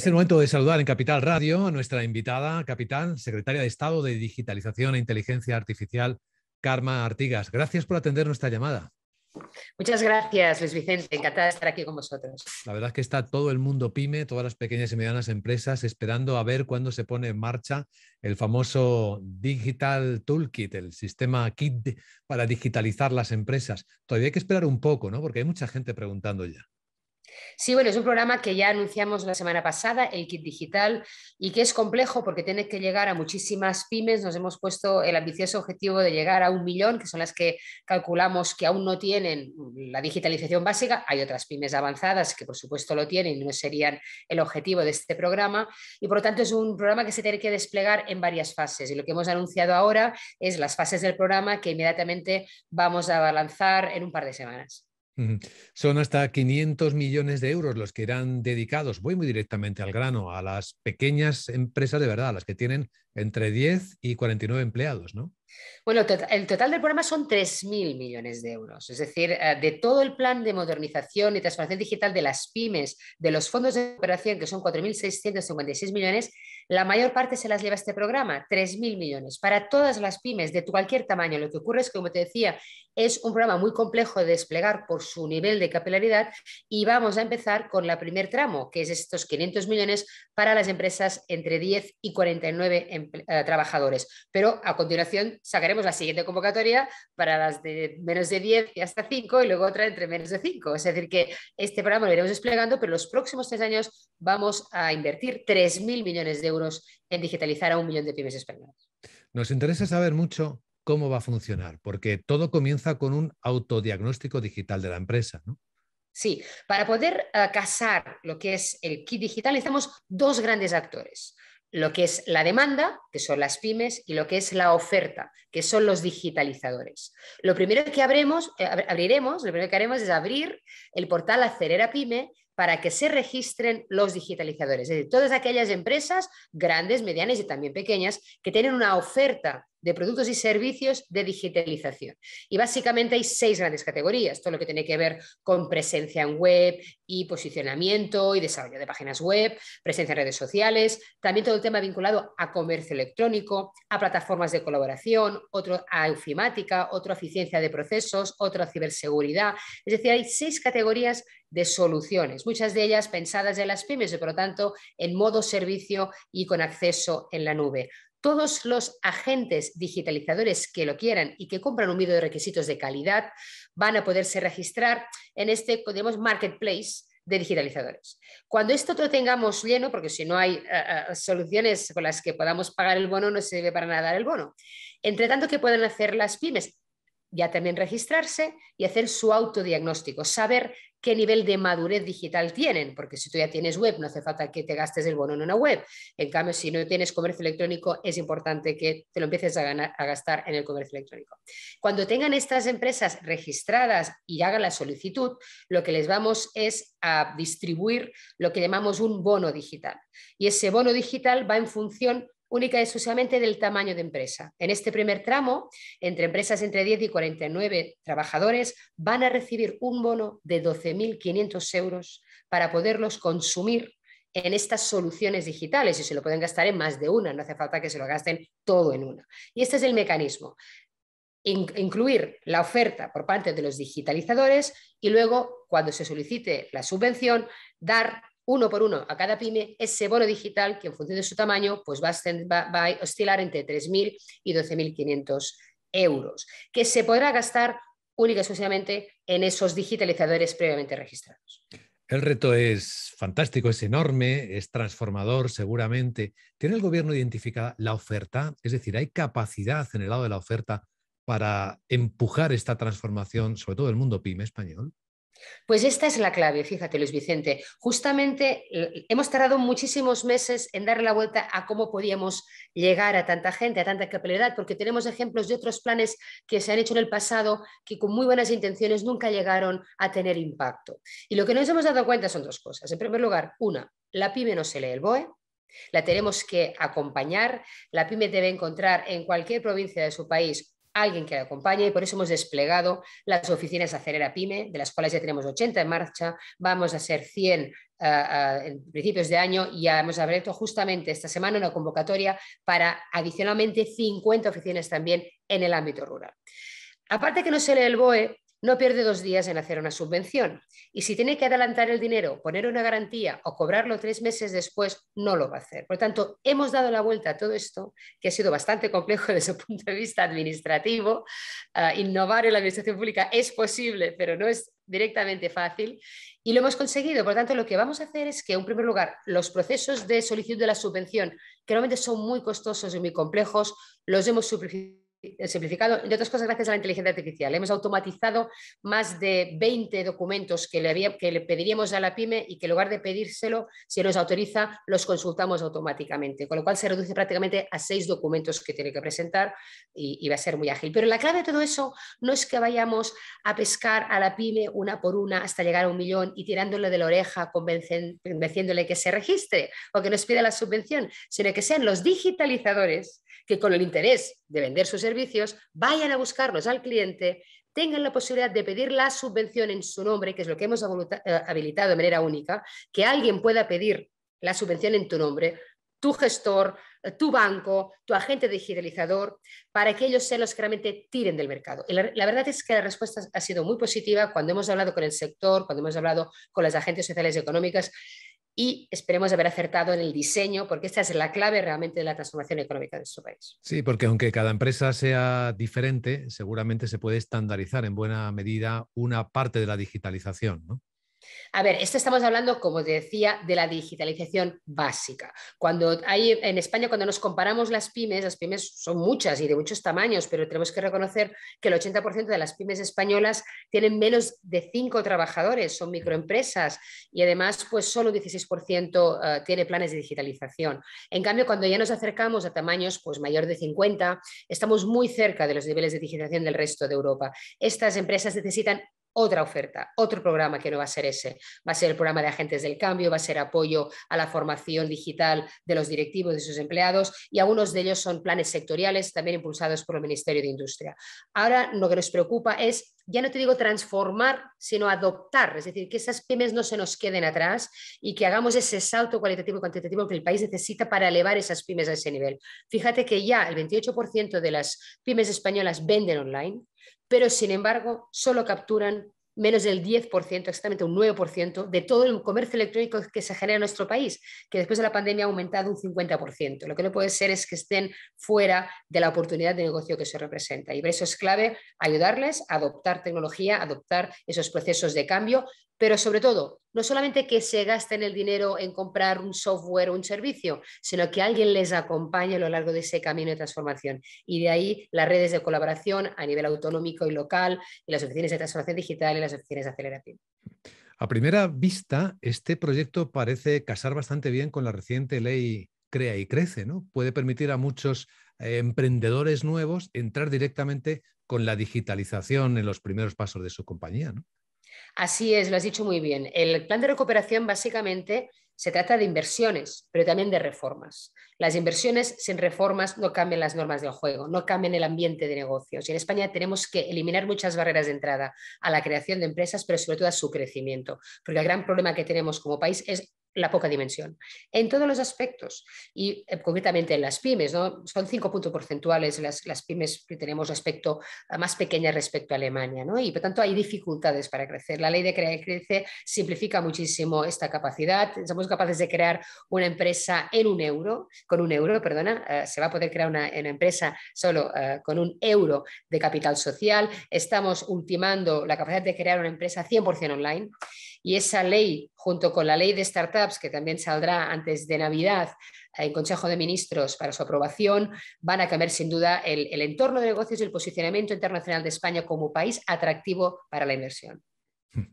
Es el momento de saludar en Capital Radio a nuestra invitada, Capital secretaria de Estado de Digitalización e Inteligencia Artificial, Karma Artigas. Gracias por atender nuestra llamada. Muchas gracias, Luis Vicente. Encantada de estar aquí con vosotros. La verdad es que está todo el mundo pyme, todas las pequeñas y medianas empresas esperando a ver cuándo se pone en marcha el famoso Digital Toolkit, el sistema kit para digitalizar las empresas. Todavía hay que esperar un poco, ¿no? Porque hay mucha gente preguntando ya. Sí, bueno, es un programa que ya anunciamos la semana pasada, el kit digital, y que es complejo porque tiene que llegar a muchísimas pymes. Nos hemos puesto el ambicioso objetivo de llegar a un millón, que son las que calculamos que aún no tienen la digitalización básica. Hay otras pymes avanzadas que, por supuesto, lo tienen y no serían el objetivo de este programa. Y, por lo tanto, es un programa que se tiene que desplegar en varias fases. Y lo que hemos anunciado ahora es las fases del programa que inmediatamente vamos a lanzar en un par de semanas. Son hasta 500 millones de euros los que irán dedicados, voy muy directamente al grano, a las pequeñas empresas de verdad, las que tienen entre 10 y 49 empleados, ¿no? Bueno, el total del programa son 3.000 millones de euros. Es decir, eh, de todo el plan de modernización y transformación digital de las pymes, de los fondos de operación, que son 4.656 millones, la mayor parte se las lleva este programa, 3.000 millones. Para todas las pymes, de cualquier tamaño, lo que ocurre es que, como te decía, es un programa muy complejo de desplegar por su nivel de capilaridad y vamos a empezar con la primer tramo, que es estos 500 millones para las empresas entre 10 y 49 eh, trabajadores. Pero a continuación sacaremos la siguiente convocatoria para las de menos de 10 y hasta 5 y luego otra entre menos de 5. Es decir, que este programa lo iremos desplegando, pero los próximos tres años vamos a invertir 3.000 millones de euros en digitalizar a un millón de pymes españolas. Nos interesa saber mucho cómo va a funcionar, porque todo comienza con un autodiagnóstico digital de la empresa, ¿no? Sí, para poder eh, casar lo que es el kit digital necesitamos dos grandes actores, lo que es la demanda, que son las pymes, y lo que es la oferta, que son los digitalizadores. Lo primero que eh, abriremos, lo primero que haremos es abrir el portal Acelera Pyme para que se registren los digitalizadores, es decir, todas aquellas empresas grandes, medianas y también pequeñas que tienen una oferta de productos y servicios de digitalización. Y básicamente hay seis grandes categorías, todo lo que tiene que ver con presencia en web y posicionamiento y desarrollo de páginas web, presencia en redes sociales, también todo el tema vinculado a comercio electrónico, a plataformas de colaboración, otro a eufimática, otro a eficiencia de procesos, otro a ciberseguridad. Es decir, hay seis categorías de soluciones, muchas de ellas pensadas en las pymes y por lo tanto en modo servicio y con acceso en la nube todos los agentes digitalizadores que lo quieran y que compran un vídeo de requisitos de calidad van a poderse registrar en este, digamos, marketplace de digitalizadores. Cuando esto lo tengamos lleno, porque si no hay eh, eh, soluciones con las que podamos pagar el bono, no se debe para nada dar el bono. Entre tanto, ¿qué pueden hacer las pymes? ya también registrarse y hacer su autodiagnóstico, saber qué nivel de madurez digital tienen, porque si tú ya tienes web, no hace falta que te gastes el bono en una web. En cambio, si no tienes comercio electrónico, es importante que te lo empieces a, a gastar en el comercio electrónico. Cuando tengan estas empresas registradas y hagan la solicitud, lo que les vamos es a distribuir lo que llamamos un bono digital. Y ese bono digital va en función única y exclusivamente del tamaño de empresa. En este primer tramo, entre empresas entre 10 y 49 trabajadores van a recibir un bono de 12.500 euros para poderlos consumir en estas soluciones digitales y se lo pueden gastar en más de una, no hace falta que se lo gasten todo en una. Y este es el mecanismo. Incluir la oferta por parte de los digitalizadores y luego, cuando se solicite la subvención, dar uno por uno a cada pyme, ese bono digital, que en función de su tamaño, pues va a, oscilar entre 3.000 y 12.500 euros, que se podrá gastar únicamente en esos digitalizadores previamente registrados. El reto es fantástico, es enorme, es transformador seguramente. ¿Tiene el gobierno identificada la oferta? Es decir, ¿hay capacidad en el lado de la oferta para empujar esta transformación, sobre todo el mundo pyme español? Pues esta es la clave, fíjate Luis Vicente. Justamente eh, hemos tardado muchísimos meses en dar la vuelta a cómo podíamos llegar a tanta gente, a tanta capilaridad, porque tenemos ejemplos de otros planes que se han hecho en el pasado que con muy buenas intenciones nunca llegaron a tener impacto. Y lo que nos hemos dado cuenta son dos cosas. En primer lugar, una, la pyme no se lee el BOE, la tenemos que acompañar. La pyme debe encontrar en cualquier provincia de su país alguien que la acompañe y por eso hemos desplegado las oficinas acelera Pyme, de las cuales ya tenemos 80 en marcha, vamos a ser 100 a eh, eh, en principios de año y ya hemos abierto justamente esta semana una convocatoria para adicionalmente 50 oficinas también en el ámbito rural. Aparte que no se lee el BOE, no pierde dos días en hacer una subvención. Y si tiene que adelantar el dinero, poner una garantía o cobrarlo tres meses después, no lo va a hacer. Por lo tanto, hemos dado la vuelta a todo esto, que ha sido bastante complejo desde el punto de vista administrativo. Ah, innovar en la administración pública es posible, pero no es directamente fácil. Y lo hemos conseguido. Por lo tanto, lo que vamos a hacer es que, en primer lugar, los procesos de solicitud de la subvención, que normalmente son muy costosos y muy complejos, los hemos simplificado eh, simplificado, entre otras cosas gracias a la inteligencia artificial. Hemos automatizado más de 20 documentos que le, había, que le pediríamos a la pyme y que en lugar de pedírselo, si nos autoriza, los consultamos automáticamente, con lo cual se reduce prácticamente a seis documentos que tiene que presentar y, y va a ser muy ágil. Pero la clave de todo eso no es que vayamos a pescar a la pyme una por una hasta llegar a un millón y tirándole de la oreja, convenciéndole que se registre o que nos pida la subvención, sino que sean los digitalizadores que con el interés de vender sus servicios, vayan a buscarlos al cliente, tengan la posibilidad de pedir la subvención en su nombre, que es lo que hemos eh, habilitado de manera única, que alguien pueda pedir la subvención en tu nombre, tu gestor, eh, tu banco, tu agente digitalizador, para que ellos sean los que realmente tiren del mercado. la, la, verdad es que la respuesta ha sido muy positiva cuando hemos hablado con el sector, cuando hemos hablado con las agentes sociales y económicas y esperemos haber acertado en el diseño, porque esta es la clave realmente de la transformación económica de nuestro país. Sí, porque aunque cada empresa sea diferente, seguramente se puede estandarizar en buena medida una parte de la digitalización, ¿no? A ver, esto estamos hablando, como te decía, de la digitalización básica. Cuando hay en España, cuando nos comparamos las pymes, las pymes son muchas y de muchos tamaños, pero tenemos que reconocer que el 80% de las pymes españolas tienen menos de 5 trabajadores, son microempresas y además, pues solo un 16% eh, tiene planes de digitalización. En cambio, cuando ya nos acercamos a tamaños pues mayor de 50, estamos muy cerca de los niveles de digitalización del resto de Europa. Estas empresas necesitan otra oferta, otro programa que no va a ser ese. Va a ser el programa de agentes del cambio, va a ser apoyo a la formación digital de los directivos de sus empleados y algunos de ellos son planes sectoriales también impulsados por el Ministerio de Industria. Ahora lo que nos preocupa es ya no te digo transformar, sino adoptar, es decir, que esas pymes no se nos queden atrás y que hagamos ese salto cualitativo y cuantitativo que el país necesita para elevar esas pymes a ese nivel. Fíjate que ya el 28% de las pymes españolas venden online, pero sin embargo solo capturan menos del 10%, exactamente un 9%, de todo el comercio electrónico que se genera en nuestro país, que después de la pandemia ha aumentado un 50%. Lo que no puede ser es que estén fuera de la oportunidad de negocio que se representa. Y por eso es clave ayudarles a adoptar tecnología, adoptar esos procesos de cambio, pero sobre todo, no solamente que se gasten el dinero en comprar un software o un servicio, sino que alguien les acompañe a lo largo de ese camino de transformación. Y de ahí las redes de colaboración a nivel autonómico y local, y las oficinas de transformación digital y las oficinas de aceleración. A primera vista, este proyecto parece casar bastante bien con la reciente ley Crea y Crece, ¿no? Puede permitir a muchos eh, emprendedores nuevos entrar directamente con la digitalización en los primeros pasos de su compañía, ¿no? Así es, lo has dicho muy bien. El plan de recuperación básicamente se trata de inversiones, pero también de reformas. Las inversiones sin reformas no cambian las normas del juego, no cambian el ambiente de negocios. Y en España tenemos que eliminar muchas barreras de entrada a la creación de empresas, pero sobre todo a su crecimiento, porque el gran problema que tenemos como país es la poca dimensión. En todos los aspectos, y eh, concretamente en las pymes, ¿no? son cinco puntos porcentuales las, las, pymes que tenemos respecto, más pequeñas respecto a Alemania, ¿no? y por tanto hay dificultades para crecer. La ley de crear y crece simplifica muchísimo esta capacidad. Somos capaces de crear una empresa en un euro, con un euro, perdona, eh, se va a poder crear una, empresa solo eh, con un euro de capital social. Estamos ultimando la capacidad de crear una empresa 100% online y esa ley, junto con la ley de startups, que también saldrá antes de Navidad eh, en Consejo de Ministros para su aprobación, van a cambiar sin duda el, entorno de negocios y el posicionamiento internacional de España como país atractivo para la inversión.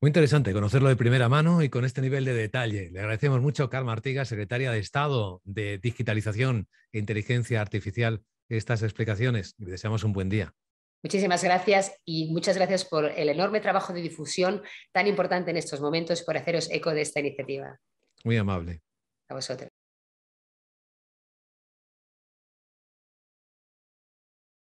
Muy interesante conocerlo de primera mano y con este nivel de detalle. Le agradecemos mucho, Carmen Artiga, secretaria de Estado de Digitalización e Inteligencia Artificial, estas explicaciones y deseamos un buen día. Muchísimas gracias y muchas gracias por el enorme trabajo de difusión tan importante en estos momentos por haceros eco de esta iniciativa. Muy amable. A vosotros.